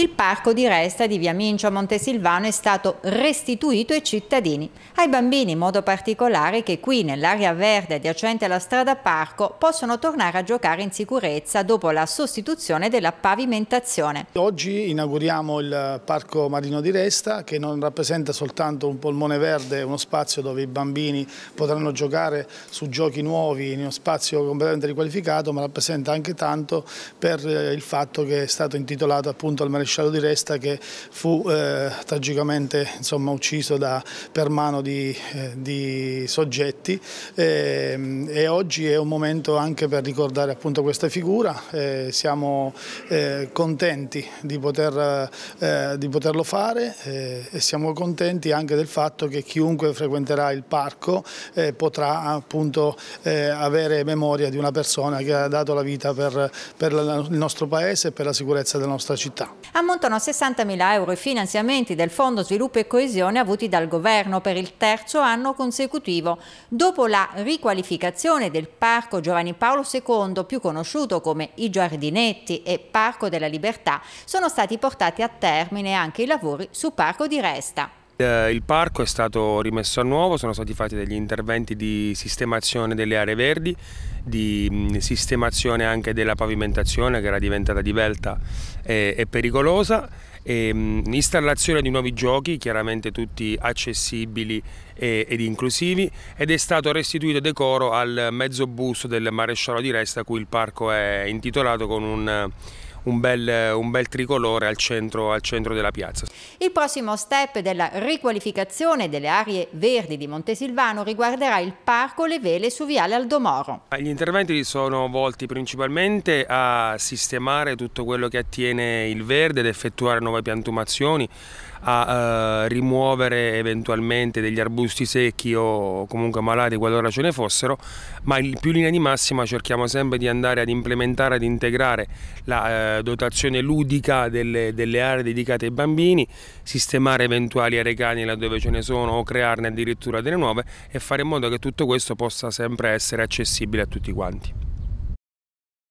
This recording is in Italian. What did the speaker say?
il parco di resta di Via Mincio a Montesilvano è stato restituito ai cittadini, ai bambini in modo particolare che qui nell'area verde adiacente alla strada parco possono tornare a giocare in sicurezza dopo la sostituzione della pavimentazione. Oggi inauguriamo il parco marino di resta che non rappresenta soltanto un polmone verde, uno spazio dove i bambini potranno giocare su giochi nuovi in uno spazio completamente riqualificato ma rappresenta anche tanto per il fatto che è stato intitolato appunto al maresciallo maresciallo di Resta che fu eh, tragicamente insomma, ucciso da, per mano di, eh, di soggetti e, ehm, e, oggi è un momento anche per ricordare appunto questa figura, eh, siamo eh, contenti di, poter, eh, di, poterlo fare eh, e siamo contenti anche del fatto che chiunque frequenterà il parco potrà appunto avere memoria di una persona che ha dato la vita per, per la, il nostro paese e per la sicurezza della nostra città ammontano a 60.000 euro i finanziamenti del Fondo Sviluppo e Coesione avuti dal Governo per il terzo anno consecutivo, dopo la riqualificazione del Parco Giovanni Paolo II, più conosciuto come I Giardinetti e Parco della Libertà, sono stati portati a termine anche i lavori su Parco di Resta. Eh, il parco è stato rimesso a nuovo, sono stati fatti degli interventi di sistemazione delle aree verdi, di mm, sistemazione anche della pavimentazione che era diventata divelta e, pericolosa, e, mm, installazione di nuovi giochi, chiaramente tutti accessibili ed inclusivi, ed è stato restituito decoro al mezzo busto del maresciallo di Resta, a cui il parco è intitolato con un un bel, un bel tricolore al centro, al centro della piazza. Il prossimo step della riqualificazione delle aree verdi di Montesilvano riguarderà il parco Le Vele su Viale Aldomoro. Eh, gli interventi sono volti principalmente a sistemare tutto quello che attiene il verde, ad effettuare nuove piantumazioni, a eh, rimuovere eventualmente degli arbusti secchi o comunque malati qualora ce ne fossero, ma in più linea di massima cerchiamo sempre di andare ad implementare, ad integrare la eh, dotazione ludica delle, delle, aree dedicate ai bambini, sistemare eventuali aree cani laddove ce ne sono o crearne addirittura delle nuove e fare in modo che tutto questo possa sempre essere accessibile a tutti quanti.